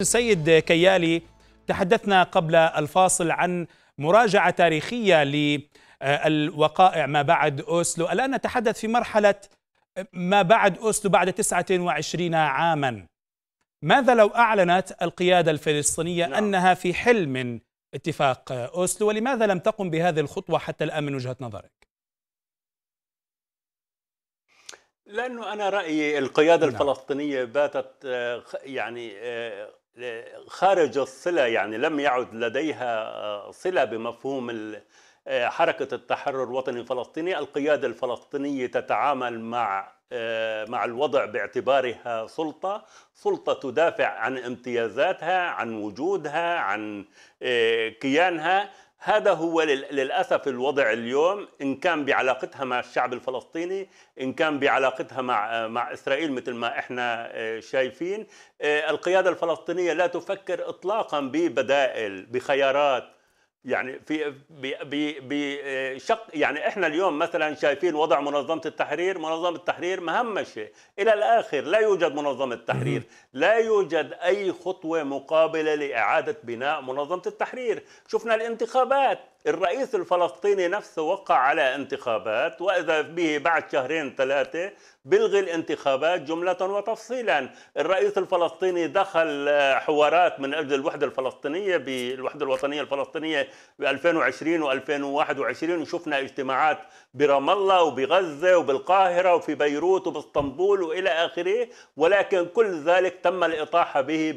السيد كيالي تحدثنا قبل الفاصل عن مراجعة تاريخية للوقائع ما بعد أوسلو الآن نتحدث في مرحلة ما بعد أوسلو بعد 29 عاما ماذا لو أعلنت القيادة الفلسطينية نعم. أنها في حل من اتفاق أوسلو ولماذا لم تقم بهذه الخطوة حتى الآن من وجهة نظرك؟ لانه انا رايي القياده نعم. الفلسطينيه باتت آه، يعني آه، آه، خارج الصله يعني لم يعد لديها صله بمفهوم حركه التحرر الوطني الفلسطيني، القياده الفلسطينيه تتعامل مع مع الوضع باعتبارها سلطه، سلطه تدافع عن امتيازاتها، عن وجودها، عن كيانها، هذا هو للأسف الوضع اليوم إن كان بعلاقتها مع الشعب الفلسطيني إن كان بعلاقتها مع, مع إسرائيل مثل ما إحنا آه، شايفين آه، القيادة الفلسطينية لا تفكر إطلاقا ببدائل بخيارات يعني في بشق آه، يعني احنا اليوم مثلا شايفين وضع منظمه التحرير، منظمه التحرير مهمشه الى الاخر لا يوجد منظمه التحرير لا يوجد اي خطوه مقابله لاعاده بناء منظمه التحرير، شفنا الانتخابات الرئيس الفلسطيني نفسه وقع على انتخابات وإذا به بعد شهرين ثلاثة بلغي الانتخابات جملة وتفصيلا الرئيس الفلسطيني دخل آه، حوارات من أجل الوحدة الفلسطينية بالوحدة الوطنية الفلسطينية ب 2020 و2021 وشفنا اجتماعات برام الله وبغزة وبالقاهرة وفي بيروت وباسطنبول وإلى آخره ولكن كل ذلك تم الإطاحة به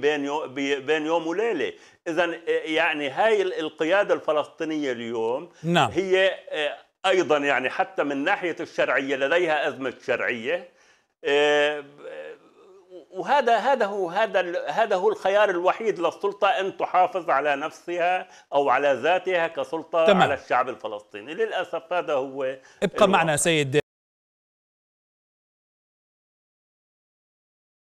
بين يوم وليلة اذا آه، يعني هاي القياده الفلسطينيه اليوم نعم. هي آه، ايضا يعني حتى من ناحيه الشرعيه لديها ازمه شرعيه آه، وهذا هذا هو هذا هذا هو الخيار الوحيد للسلطه ان تحافظ على نفسها او على ذاتها كسلطه تمام. على الشعب الفلسطيني للاسف هذا هو ابقى معنا سيد